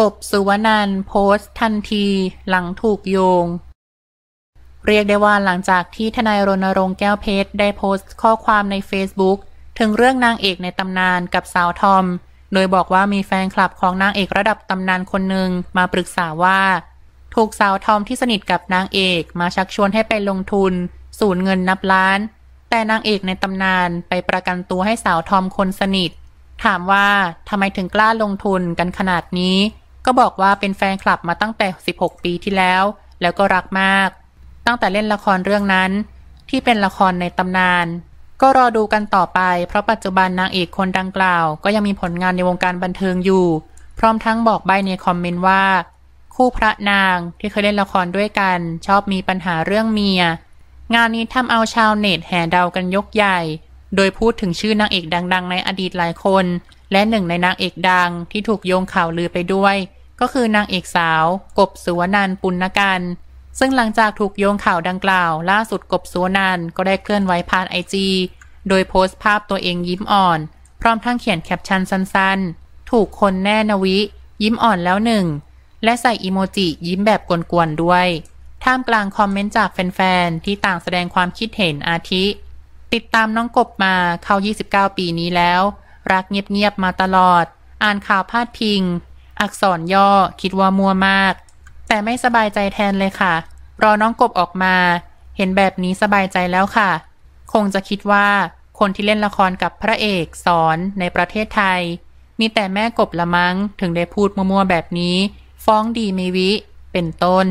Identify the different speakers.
Speaker 1: กบ สุวนันโพสต์ ทันที หลังถูกโยง เรียกได้ว่าหลังจากที่ทนายรณรงค์แก้วเพชรได้โพสต์ข้อความใน Facebook ถึงเรื่องนางเอกในตำนานกับสาวทอม โดยบอกว่ามีแฟนคลับของนางเอกระดับตำนานคนหนึ่งมาปรึกษาว่า ถูกสาวทอมที่สนิทกับนางเอกมาชักชวนให้ไปลงทุน สูญเงินนับล้าน แต่นางเอกในตำนานไปประกันตัวให้สาวทอมคนสนิท ถามว่าทำไมถึงกล้าลงทุนกันขนาดนี้ก็บอกว่าเป็นแฟนคลับมาตั้งแต่ 16 ปีที่แล้ว แล้วก็รักมาก ตั้งแต่เล่นละครเรื่องนั้น ที่เป็นละครในตำนาน ก็รอดูกันต่อไป เพราะปัจจุบันนางเอกคนดังกล่าว ก็ยังมีผลงานในวงการบันเทิงอยู่ พร้อมทั้งบอกใบในคอมเมนต์ว่า คู่พระนางที่เคยเล่นละครด้วยกัน ชอบมีปัญหาเรื่องเมีย งานนี้ทำเอาชาวเน็ตแห่เดากันยกใหญ่โดยพูดถึงชื่อนางเอก ดัง ๆ ในอดีตหลายคน และหนึ่งในนางเอกดังที่ถูกโยงข่าวลือไปด้วย ก็คือนางเอกสาว กบสุวนันปุณณกันซึ่งหลังจากถูกโยงข่าวดังกล่าว ล่าสุดกบสุวนันก็ได้เคลื่อนไหวผ่านไอจีโดยโพสต์ภาพตัวเองยิ้มอ่อน พร้อมทั้งเขียนแคปชั่นสั้นๆ ถูกคนแน่นวิยิ้มอ่อนแล้วหนึ่งและใส่อีโมจิยิ้มแบบกวนๆด้วยท่ามกลางคอมเมนต์จากแฟนๆที่ต่างแสดงความคิดเห็นอาทิติดตามน้องกบมาเข้า 29 ปีนี้แล้ว รักเงียบๆมาตลอด อ่านข่าวพาดพิง อักษรย่อคิดว่ามัวมาก แต่ไม่สบายใจแทนเลยค่ะ รอน้องกบออกมา เห็นแบบนี้สบายใจแล้วค่ะ คงจะคิดว่าคนที่เล่นละครกับพระเอกสอนในประเทศไทย มีแต่แม่กบละมัง้งถึงได้พูดมัวๆแบบนี้ ฟ้องดีไมวิ เป็นต้น